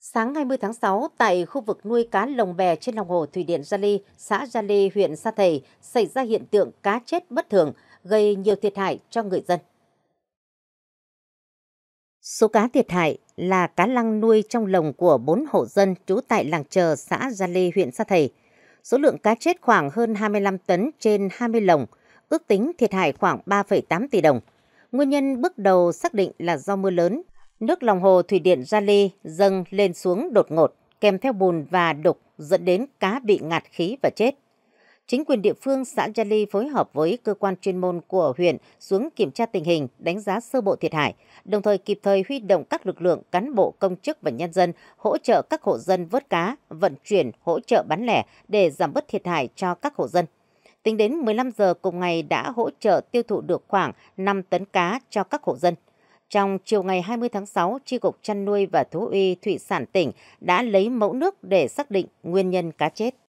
Sáng 20 tháng 6, tại khu vực nuôi cá lồng bè trên lòng hồ Thủy Điện Gia Ly, xã Gia Ly, huyện Sa Thầy, xảy ra hiện tượng cá chết bất thường, gây nhiều thiệt hại cho người dân. Số cá thiệt hại là cá lăng nuôi trong lồng của 4 hộ dân trú tại làng chờ xã Gia Ly, huyện Sa Thầy. Số lượng cá chết khoảng hơn 25 tấn trên 20 lồng, ước tính thiệt hại khoảng 3,8 tỷ đồng. Nguyên nhân bước đầu xác định là do mưa lớn, Nước lòng hồ thủy điện Gia Ly dâng lên xuống đột ngột, kèm theo bùn và đục dẫn đến cá bị ngạt khí và chết. Chính quyền địa phương xã Gia Ly phối hợp với cơ quan chuyên môn của huyện xuống kiểm tra tình hình, đánh giá sơ bộ thiệt hại, đồng thời kịp thời huy động các lực lượng cán bộ công chức và nhân dân hỗ trợ các hộ dân vớt cá, vận chuyển, hỗ trợ bán lẻ để giảm bớt thiệt hại cho các hộ dân. Tính đến 15 giờ cùng ngày đã hỗ trợ tiêu thụ được khoảng 5 tấn cá cho các hộ dân. Trong chiều ngày 20 tháng 6, Tri Cục Chăn nuôi và Thú y Thủy sản tỉnh đã lấy mẫu nước để xác định nguyên nhân cá chết.